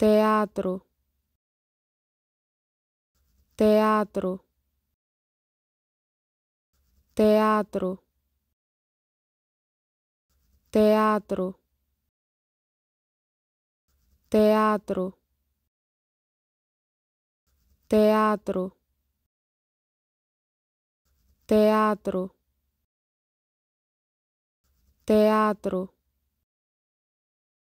teatro, teatro, teatro, teatro, teatro, teatro, teatro, teatro.